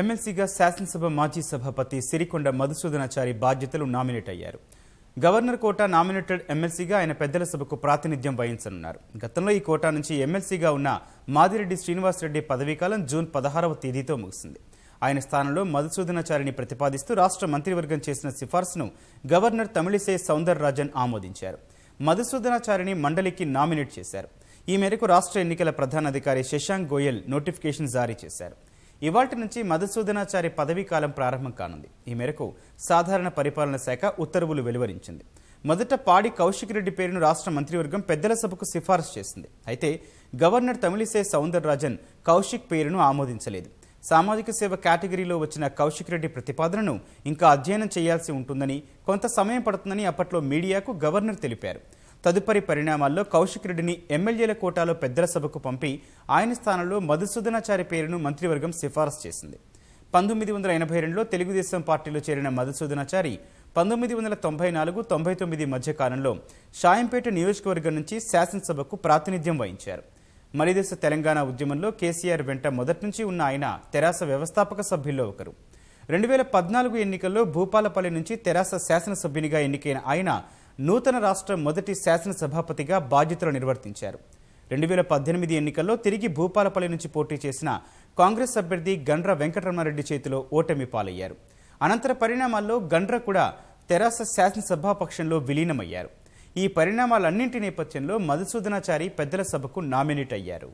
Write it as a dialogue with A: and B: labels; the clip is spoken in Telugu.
A: ఎమ్మెల్సీగా శాసనసభ మాజీ సభాపతి సిరికొండ మధుసూదనాచారి బాధ్యతలు నామినేట్ అయ్యారు గవర్నర్ కోటా నామినేటెడ్ ఎమ్మెల్సీగా ఆయన పెద్దల సభకు ప్రాతినిధ్యం వహించనున్నారు గతంలో ఈ కోటా నుంచి ఎమ్మెల్సీగా ఉన్న మాదిరెడ్డి శ్రీనివాసరెడ్డి పదవీకాలం జూన్ పదహారవ తేదీతో ముగిసింది ఆయన స్థానంలో మధుసూదనాచారిని ప్రతిపాదిస్తూ రాష్ట్ర మంత్రివర్గం చేసిన సిఫార్సును గవర్నర్ తమిళిసై రాజన్ ఆమోదించారు మధుసూదనాచారిని మండలికి నామినేట్ చేశారు ఈ మేరకు రాష్ట్ర ఎన్నికల ప్రధానాధికారి శశాంక్ గోయల్ నోటిఫికేషన్ జారీ చేశారు ఇవాటి నుంచి మధుసూదనాచారి పదవీకాలం ప్రారంభం కానుంది ఈ మేరకు సాధారణ పరిపాలన శాఖ ఉత్తర్వులు వెలువరించింది మొదట పాడి కౌశిక్ రెడ్డి పేరును రాష్ట్ర మంత్రివర్గం పెద్దల సభకు సిఫార్సు చేసింది అయితే గవర్నర్ తమిళిసై సౌందరరాజన్ కౌశిక్ పేరును ఆమోదించలేదు సామాజిక సేవ కేటగిరీలో వచ్చిన కౌశిక్ రెడ్డి ప్రతిపాదనను ఇంకా అధ్యయనం చేయాల్సి ఉంటుందని కొంత సమయం పడుతుందని అప్పట్లో మీడియాకు గవర్నర్ తెలిపారు తదుపరి పరిణామాల్లో కౌశిక్ రెడ్డిని ఎమ్మెల్యేల కోటాలో పెద్దల సభకు పంపి ఆయన స్థానంలో మధుసూదనాచారి పేరును మంత్రివర్గం సిఫారసు చేసింది పంతొమ్మిది వందల ఎనభై రెండులో తెలుగుదేశం పార్టీలో చేరిన మధుసూదనాచారి పంతొమ్మిది వందల తొంభై నాలుగు తొంభై తొమ్మిది మధ్య కాలంలో షాయంపేట నియోజకవర్గం నుంచి శాసనసభకు ప్రాతినిధ్యం వహించారు మలిదేశ తెలంగాణ ఉద్యమంలో కేసీఆర్ వెంట మొదటి నుంచి ఉన్న ఆయన తెరాస వ్యవస్థాపక సభ్యుల్లో ఒకరు రెండు వేల పద్నాలుగు ఎన్నికల్లో భూపాలపల్లి నుంచి తెరాస శాసనసభ్యునిగా ఎన్నికైన ఆయన నూతన రాష్ట్ర మొదటి శాసనసభాపతిగా బాధ్యతలు నిర్వర్తించారు రెండు వేల పద్దెనిమిది ఎన్నికల్లో తిరిగి భూపాలపల్లి నుంచి పోటీ చేసిన కాంగ్రెస్ అభ్యర్థి గండ్ర వెంకటరమణారెడ్డి చేతిలో ఓటమి పాలయ్యారు అనంతర పరిణామాల్లో గండ్ర కూడా తెరాస శాసనసభాపక్షంలో విలీనమయ్యారు ఈ పరిణామాలన్నింటి నేపథ్యంలో మధుసూదనాచారి పెద్దల సభకు నామినేట్ అయ్యారు